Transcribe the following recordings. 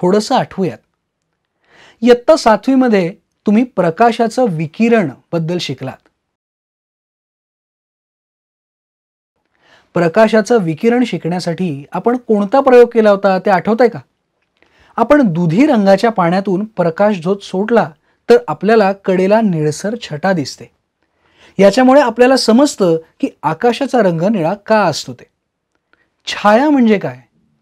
थोडंसं आठवूयात इयत्ता सातवीमध्ये तुम्ही प्रकाशाचं विकिरण बद्दल शिकलात प्रकाशाचं विकिरण शिकण्यासाठी आपण कोणता प्रयोग केला होता ते आठवत आहे का आपण दुधी रंगाच्या पाण्यातून प्रकाश झोत सोडला तर आपल्याला कडेला निळसर छटा दिसते याच्यामुळे आपल्याला समजतं की आकाशाचा रंग निळा का असतो ते छाया म्हणजे काय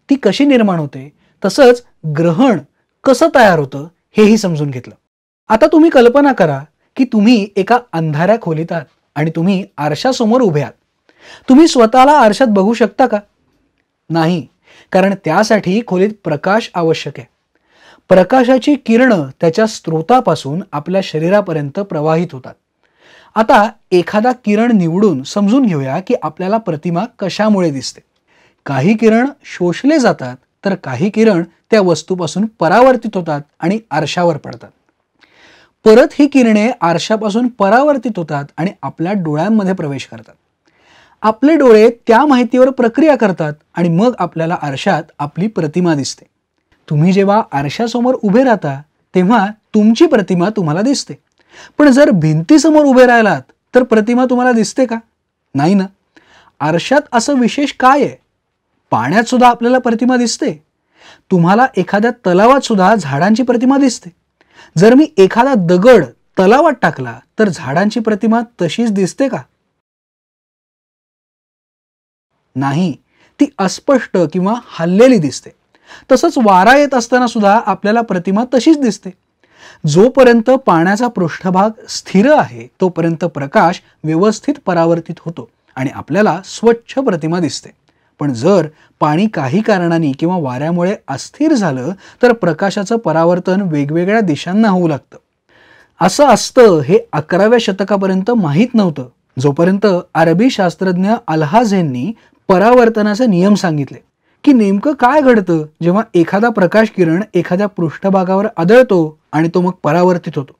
ती कशी निर्माण होते तसंच ग्रहण कसं तयार होतं हेही समजून घेतलं आता तुम्ही कल्पना करा की तुम्ही एका अंधाऱ्या खोलीत आहात आणि तुम्ही आरशासमोर उभे आहात तुम्ही स्वतःला आरशात बघू शकता का नाही कारण त्यासाठी खोलीत प्रकाश आवश्यक आहे प्रकाशाची किरणं त्याच्या स्रोतापासून आपल्या शरीरापर्यंत प्रवाहित होतात आता एखादा किरण निवडून समजून घेऊया की आपल्याला प्रतिमा कशामुळे दिसते काही किरण शोषले जातात तर काही किरण त्या वस्तूपासून परावर्तित होतात आणि आरशावर पडतात परत ही किरणे आरशापासून परावर्तित होतात आणि आपल्या डोळ्यांमध्ये प्रवेश करतात आपले डोळे त्या माहितीवर प्रक्रिया करतात आणि मग आपल्याला आरशात आपली प्रतिमा दिसते तुम्ही जेव्हा आरशासमोर उभे राहता तेव्हा तुमची प्रतिमा तुम्हाला दिसते पण जर भिंतीसमोर उभे राहिलात तर प्रतिमा तुम्हाला दिसते का नाही ना आरशात असं विशेष काय आहे पाण्यात सुद्धा आपल्याला प्रतिमा दिसते तुम्हाला एखाद्या तलावात सुद्धा झाडांची प्रतिमा दिसते जर मी एखादा दगड तलावात टाकला तर झाडांची प्रतिमा तशीच दिसते का नाही ती अस्पष्ट किंवा हल्लेली दिसते तसंच वारा येत असताना सुद्धा आपल्याला प्रतिमा तशीच दिसते जोपर्यंत पाण्याचा पृष्ठभाग स्थिर आहे तोपर्यंत प्रकाश व्यवस्थित परावर्तित होतो आणि आपल्याला स्वच्छ प्रतिमा दिसते पण जर पाणी काही कारणाने किंवा वाऱ्यामुळे अस्थिर झालं तर प्रकाशाचं परावर्तन वेगवेगळ्या दिशांना होऊ लागतं असं असतं हे अकराव्या शतकापर्यंत माहीत नव्हतं जोपर्यंत अरबी शास्त्रज्ञ यांनी परावर्तनाचे नियम सांगितले की नेमकं काय घडतं जेव्हा एखादा प्रकाश किरण एखाद्या पृष्ठभागावर आदळतो आणि तो मग परावर्तित होतो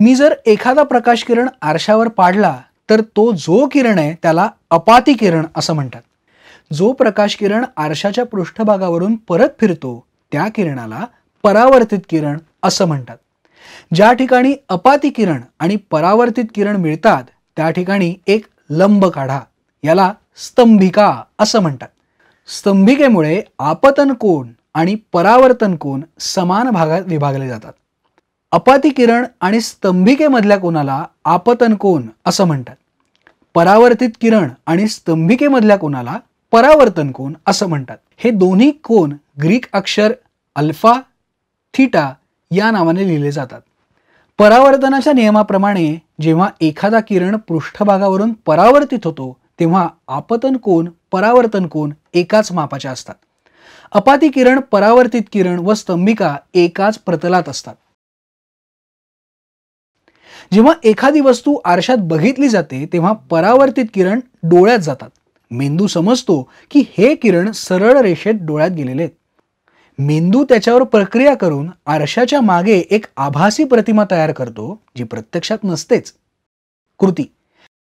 मी जर एखादा प्रकाश किरण आरशावर पाडला तर तो जो किरण आहे त्याला अपाती किरण असं म्हणतात जो प्रकाश किरण आरशाच्या पृष्ठभागावरून परत फिरतो त्या किरणाला परावर्तित किरण असं म्हणतात ज्या ठिकाणी अपाती किरण आणि परावर्तित किरण मिळतात त्या ठिकाणी एक लंब काढा याला स्तंभिका असं म्हणतात स्तंभिकेमुळे आपतन कोण आणि परावर्तन कोण समान भागात विभागले जातात अपाती किरण आणि स्तंभिकेमधल्या कोणाला आपतन कोण असं म्हणतात परावर्तित किरण आणि स्तंभिकेमधल्या कोणाला परावर्तन कोन असं म्हणतात हे दोन्ही कोन ग्रीक अक्षर अल्फा थिटा या नावाने लिहिले जातात परावर्तनाच्या नियमाप्रमाणे जेव्हा एखादा किरण पृष्ठभागावरून परावर्तित होतो तेव्हा आपतन कोन परावर्तन कोन एकाच मापाच्या असतात अपाती किरण परावर्तित किरण व स्तंभिका एकाच प्रतलात असतात जेव्हा एखादी वस्तू आरशात बघितली जाते तेव्हा परावर्तित किरण डोळ्यात जातात मेंदू समजतो की हे किरण सरळ रेषेत डोळ्यात गेलेले मेंदू त्याच्यावर प्रक्रिया करून आरशाच्या मागे एक आभासी प्रतिमा तयार करतो जी प्रत्यक्षात नसतेच कृती